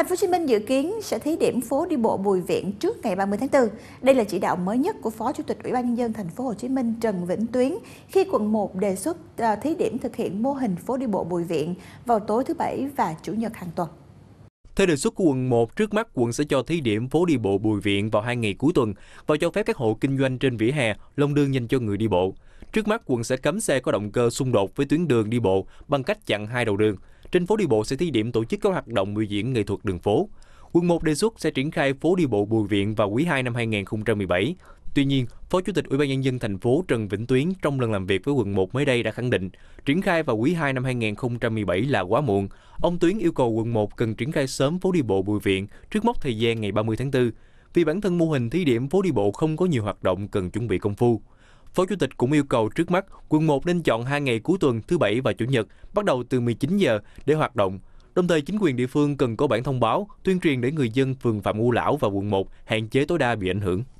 Thành phố Hồ Chí Minh dự kiến sẽ thí điểm phố đi bộ Bùi Viện trước ngày 30 tháng 4. Đây là chỉ đạo mới nhất của Phó Chủ tịch Ủy ban nhân dân thành phố Hồ Chí Minh Trần Vĩnh Tuyến khi quận 1 đề xuất à, thí điểm thực hiện mô hình phố đi bộ Bùi Viện vào tối thứ bảy và chủ nhật hàng tuần. Theo đề xuất của quận 1, trước mắt quận sẽ cho thí điểm phố đi bộ Bùi Viện vào hai ngày cuối tuần và cho phép các hộ kinh doanh trên vỉa hè lông đương dành cho người đi bộ. Trước mắt quận sẽ cấm xe có động cơ xung đột với tuyến đường đi bộ bằng cách chặn hai đầu đường trên phố đi bộ sẽ thí điểm tổ chức các hoạt động biểu diễn nghệ thuật đường phố. Quận 1 đề xuất sẽ triển khai phố đi bộ Bùi Viện vào quý 2 năm 2017. Tuy nhiên, Phó Chủ tịch Ủy ban nhân dân thành phố Trần Vĩnh Tuyến trong lần làm việc với quận 1 mới đây đã khẳng định, triển khai vào quý 2 năm 2017 là quá muộn. Ông Tuyến yêu cầu quận 1 cần triển khai sớm phố đi bộ Bùi Viện trước mốc thời gian ngày 30 tháng 4, vì bản thân mô hình thí điểm phố đi bộ không có nhiều hoạt động cần chuẩn bị công phu. Phó Chủ tịch cũng yêu cầu trước mắt quận 1 nên chọn hai ngày cuối tuần thứ Bảy và Chủ nhật, bắt đầu từ 19 giờ để hoạt động. Đồng thời, chính quyền địa phương cần có bản thông báo, tuyên truyền để người dân phường Phạm Ngũ Lão và quận 1 hạn chế tối đa bị ảnh hưởng.